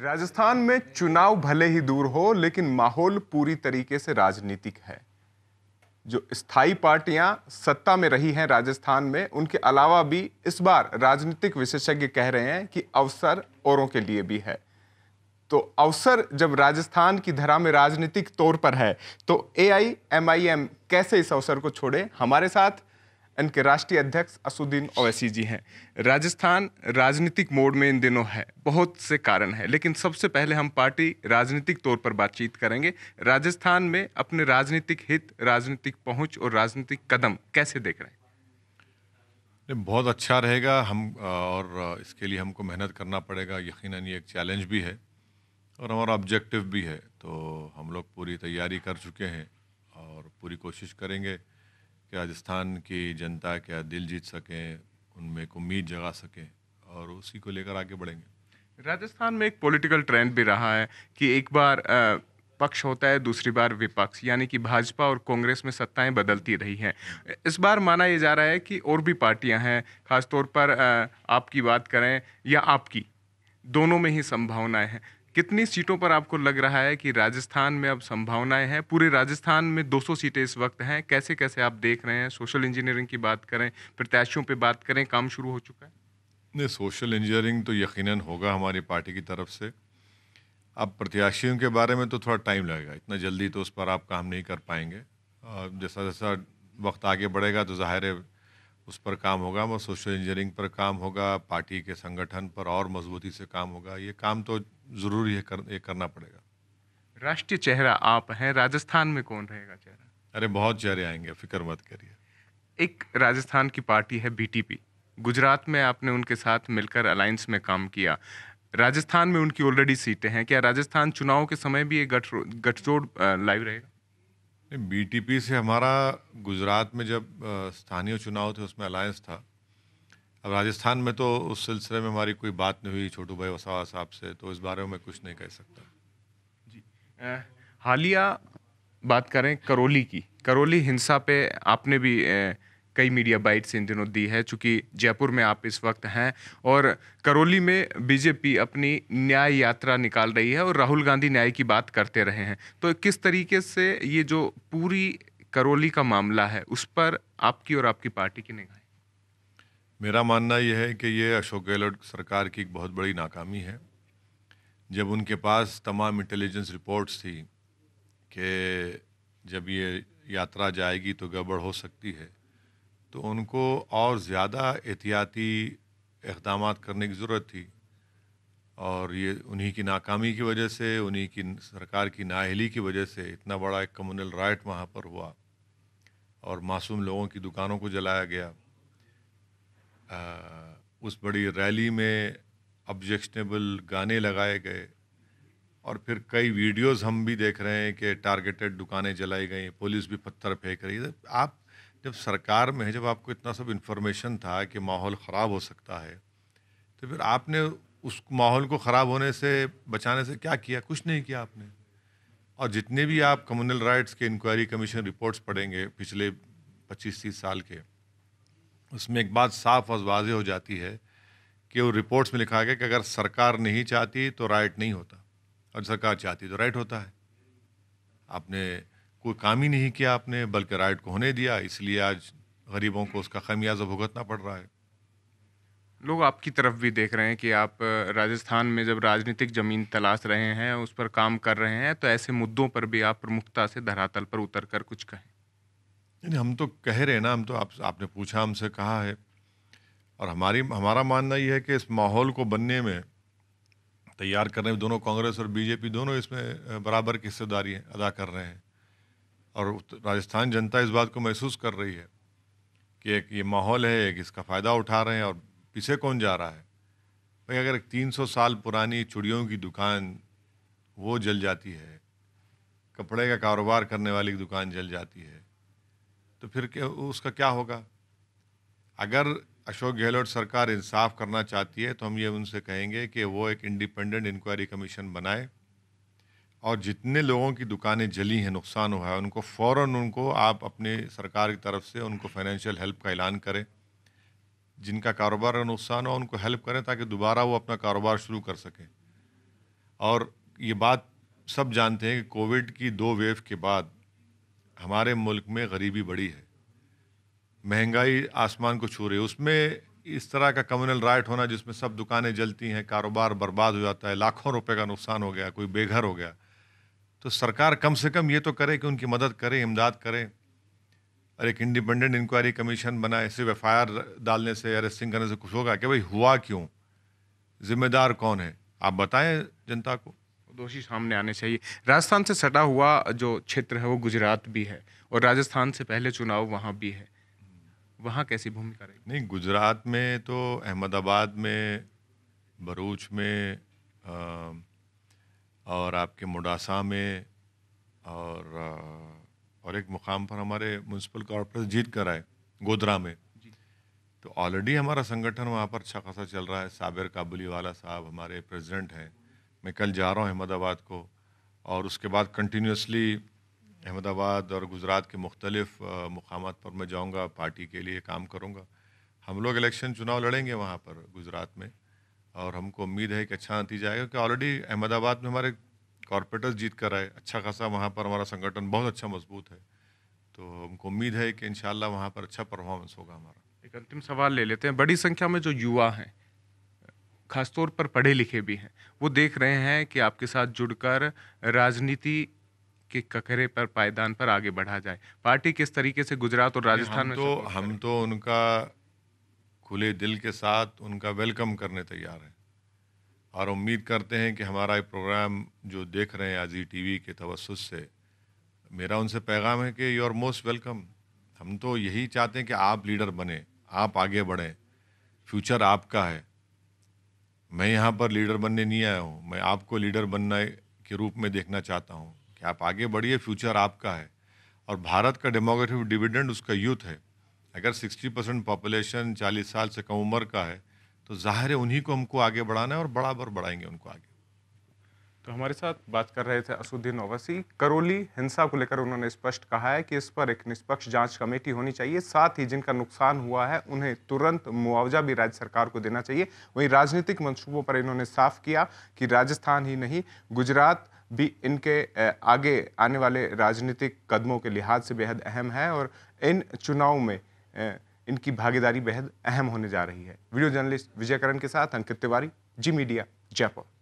राजस्थान में चुनाव भले ही दूर हो लेकिन माहौल पूरी तरीके से राजनीतिक है जो स्थायी पार्टियां सत्ता में रही हैं राजस्थान में उनके अलावा भी इस बार राजनीतिक विशेषज्ञ कह रहे हैं कि अवसर औरों के लिए भी है तो अवसर जब राजस्थान की धरा में राजनीतिक तौर पर है तो ए आई एम आई एम कैसे इस अवसर को छोड़े हमारे साथ इनके राष्ट्रीय अध्यक्ष असुद्दीन ओवैसी जी हैं राजस्थान राजनीतिक मोड में इन दिनों है बहुत से कारण हैं लेकिन सबसे पहले हम पार्टी राजनीतिक तौर पर बातचीत करेंगे राजस्थान में अपने राजनीतिक हित राजनीतिक पहुंच और राजनीतिक कदम कैसे देख रहे हैं बहुत अच्छा रहेगा हम और इसके लिए हमको मेहनत करना पड़ेगा यकीन ये एक चैलेंज भी है और हमारा ऑब्जेक्टिव भी है तो हम लोग पूरी तैयारी कर चुके हैं और पूरी कोशिश करेंगे कि राजस्थान की जनता क्या दिल जीत सकें उनमें एक उम्मीद जगा सकें और उसी को लेकर आगे बढ़ेंगे राजस्थान में एक पॉलिटिकल ट्रेंड भी रहा है कि एक बार पक्ष होता है दूसरी बार विपक्ष यानी कि भाजपा और कांग्रेस में सत्ताएं बदलती रही हैं इस बार माना यह जा रहा है कि और भी पार्टियां हैं खासतौर पर आपकी बात करें या आपकी दोनों में ही संभावनाएं हैं कितनी सीटों पर आपको लग रहा है कि राजस्थान में अब संभावनाएं हैं पूरे राजस्थान में 200 सीटें इस वक्त हैं कैसे कैसे आप देख रहे हैं सोशल इंजीनियरिंग की बात करें प्रत्याशियों पे बात करें काम शुरू हो चुका है नहीं सोशल इंजीनियरिंग तो यकीनन होगा हमारी पार्टी की तरफ से अब प्रत्याशियों के बारे में तो थोड़ा टाइम लगेगा इतना जल्दी तो उस पर आप काम नहीं कर पाएंगे जैसा जैसा वक्त आगे बढ़ेगा तो ज़ाहिर है उस पर काम होगा मैं सोशल इंजीनियरिंग पर काम होगा पार्टी के संगठन पर और मजबूती से काम होगा ये काम तो ज़रूरी है कर, ये करना पड़ेगा राष्ट्रीय चेहरा आप हैं राजस्थान में कौन रहेगा चेहरा अरे बहुत चेहरे आएंगे फिक्र मत करिए एक राजस्थान की पार्टी है बीटीपी गुजरात में आपने उनके साथ मिलकर अलायंस में काम किया राजस्थान में उनकी ऑलरेडी सीटें हैं क्या राजस्थान चुनाव के समय भी ये गठजोड़ लाइव रहेगा बीटीपी से हमारा गुजरात में जब स्थानीय चुनाव थे उसमें अलायंस था अब राजस्थान में तो उस सिलसिले में हमारी कोई बात नहीं हुई छोटू भाई वसावा साहब से तो इस बारे में कुछ नहीं कह सकता जी हालिया बात करें करोली की करोली हिंसा पे आपने भी ए, कई मीडिया बाइट्स इन दिनों दी है चूँकि जयपुर में आप इस वक्त हैं और करौली में बीजेपी अपनी न्याय यात्रा निकाल रही है और राहुल गांधी न्याय की बात करते रहे हैं तो किस तरीके से ये जो पूरी करौली का मामला है उस पर आपकी और आपकी पार्टी की निगाह मेरा मानना यह है कि ये अशोक गहलोत सरकार की एक बहुत बड़ी नाकामी है जब उनके पास तमाम इंटेलिजेंस रिपोर्ट्स थी कि जब ये यात्रा जाएगी तो गड़बड़ हो सकती है तो उनको और ज़्यादा एहतियाती इकदाम करने की ज़रूरत थी और ये उन्हीं की नाकामी की वजह से उन्हीं की सरकार की नााहली की वजह से इतना बड़ा एक कम्युनल राइट वहाँ पर हुआ और मासूम लोगों की दुकानों को जलाया गया उस बड़ी रैली में ऑब्जेक्शनेबल गाने लगाए गए और फिर कई वीडियोस हम भी देख रहे हैं कि टारगेटेड दुकानें जलाई गई पुलिस भी पत्थर फेंक रही है तो आप जब सरकार में है जब आपको इतना सब इन्फॉर्मेशन था कि माहौल ख़राब हो सकता है तो फिर आपने उस माहौल को ख़राब होने से बचाने से क्या किया कुछ नहीं किया आपने और जितने भी आप कम्युनल राइट्स के इंक्वायरी कमीशन रिपोर्ट्स पढ़ेंगे पिछले पच्चीस तीस साल के उसमें एक बात साफ और हो जाती है कि वो रिपोर्ट्स में लिखा गया कि अगर सरकार नहीं चाहती तो राइट नहीं होता और सरकार चाहती तो राइट होता है आपने कोई काम ही नहीं किया आपने बल्कि राइट को होने दिया इसलिए आज गरीबों को उसका खमियाजा भुगतना पड़ रहा है लोग आपकी तरफ भी देख रहे हैं कि आप राजस्थान में जब राजनीतिक ज़मीन तलाश रहे हैं उस पर काम कर रहे हैं तो ऐसे मुद्दों पर भी आप प्रमुखता से धरातल पर उतर कर कुछ कहें नहीं हम तो कह रहे हैं ना हम तो आप आपने पूछा हमसे कहा है और हमारी हमारा मानना ये है कि इस माहौल को बनने में तैयार करने में दोनों कांग्रेस और बीजेपी दोनों इसमें बराबर की हिस्सेदारी अदा कर रहे हैं और राजस्थान जनता इस बात को महसूस कर रही है कि एक ये माहौल है एक इसका फ़ायदा उठा रहे हैं और पीछे कौन जा रहा है भाई अगर एक तीन साल पुरानी चुड़ियों की दुकान वो जल जाती है कपड़े का कारोबार करने वाली की दुकान जल जाती है तो फिर क्या उसका क्या होगा अगर अशोक गहलोत सरकार इंसाफ करना चाहती है तो हम ये उनसे कहेंगे कि वो एक इंडिपेंडेंट इंक्वायरी कमीशन बनाए और जितने लोगों की दुकानें जली हैं नुकसान हुआ है उनको फ़ौर उनको आप अपने सरकार की तरफ से उनको फाइनेंशियल हेल्प का ऐलान करें जिनका कारोबार का नुकसान हुआ उनको हेल्प करें ताकि दोबारा वो अपना कारोबार शुरू कर सकें और ये बात सब जानते हैं कि कोविड की दो वेव के बाद हमारे मुल्क में गरीबी बड़ी है महंगाई आसमान को छू रही है उसमें इस तरह का कम्युनल राइट होना जिसमें सब दुकानें जलती हैं कारोबार बर्बाद हो जाता है लाखों रुपए का नुकसान हो गया कोई बेघर हो गया तो सरकार कम से कम ये तो करे कि उनकी मदद करे इमदाद करे और एक इंडिपेंडेंट इंक्वायरी कमीशन बनाए सिर्फ एफ डालने से अरेस्टिंग करने से कुछ होगा कि भाई हुआ क्यों जिम्मेदार कौन है आप बताएं जनता को दोषी सामने आने चाहिए राजस्थान से सटा हुआ जो क्षेत्र है वो गुजरात भी है और राजस्थान से पहले चुनाव वहाँ भी है वहाँ कैसी भूमिका रही नहीं गुजरात में तो अहमदाबाद में भरूच में आ, और आपके मुडासा में और आ, और एक मुकाम पर हमारे म्यूनसिपल कॉर्पोरेशन जीत कर आए गोधरा में तो ऑलरेडी हमारा संगठन वहाँ पर अच्छा खासा चल रहा है साबिर काबुली वाला साहब हमारे प्रेसिडेंट हैं मैं कल जा रहा हूँ अहमदाबाद को और उसके बाद कंटिन्यूसली अहमदाबाद और गुजरात के मुख्तलिफ मकाम पर मैं जाऊँगा पार्टी के लिए काम करूँगा हम लोग इलेक्शन चुनाव लड़ेंगे वहाँ पर गुजरात में और हमको उम्मीद है कि अच्छा नतीजा आएगा क्योंकि ऑलरेडी अहमदाबाद में हमारे कॉरपोरेटर्स जीत कर आए अच्छा खासा वहाँ पर हमारा संगठन बहुत अच्छा मजबूत है तो हमको उम्मीद है कि इन वहाँ पर अच्छा परफॉर्मेंस होगा हमारा एक अंतिम सवाल ले लेते हैं बड़ी संख्या में जो युवा हैं खासतौर पर पढ़े लिखे भी हैं वो देख रहे हैं कि आपके साथ जुड़कर राजनीति के ककरे पर पायदान पर आगे बढ़ा जाए पार्टी किस तरीके से गुजरात और राजस्थान में तो हम तो उनका खुले दिल के साथ उनका वेलकम करने तैयार हैं और उम्मीद करते हैं कि हमारा ये प्रोग्राम जो देख रहे हैं आजी टीवी के तवसुस से मेरा उनसे पैगाम है कि यू आर मोस्ट वेलकम हम तो यही चाहते हैं कि आप लीडर बने आप आगे बढ़ें फ्यूचर आपका है मैं यहाँ पर लीडर बनने नहीं आया हूँ मैं आपको लीडर बनने के रूप में देखना चाहता हूँ कि आप आगे बढ़िए फ्यूचर आपका है और भारत का डेमोग्राफिक डिविडेंड उसका यूथ है अगर 60 परसेंट पॉपुलेशन चालीस साल से कम उम्र का है तो ज़ाहिर है उन्हीं को हमको आगे बढ़ाना है और बराबर बढ़ाएंगे उनको आगे तो हमारे साथ बात कर रहे थे असुद्दीन ओवैसी करोली हिंसा को लेकर उन्होंने स्पष्ट कहा है कि इस पर एक निष्पक्ष जांच कमेटी होनी चाहिए साथ ही जिनका नुकसान हुआ है उन्हें तुरंत मुआवजा भी राज्य सरकार को देना चाहिए वहीं राजनीतिक मंसूबों पर इन्होंने साफ किया कि राजस्थान ही नहीं गुजरात भी इनके आगे आने वाले राजनीतिक कदमों के लिहाज से बेहद अहम है और इन चुनाव में इनकी भागीदारी बेहद अहम होने जा रही है वीडियो जर्नलिस्ट विजयकरण के साथ अंकित तिवारी जी मीडिया जयपुर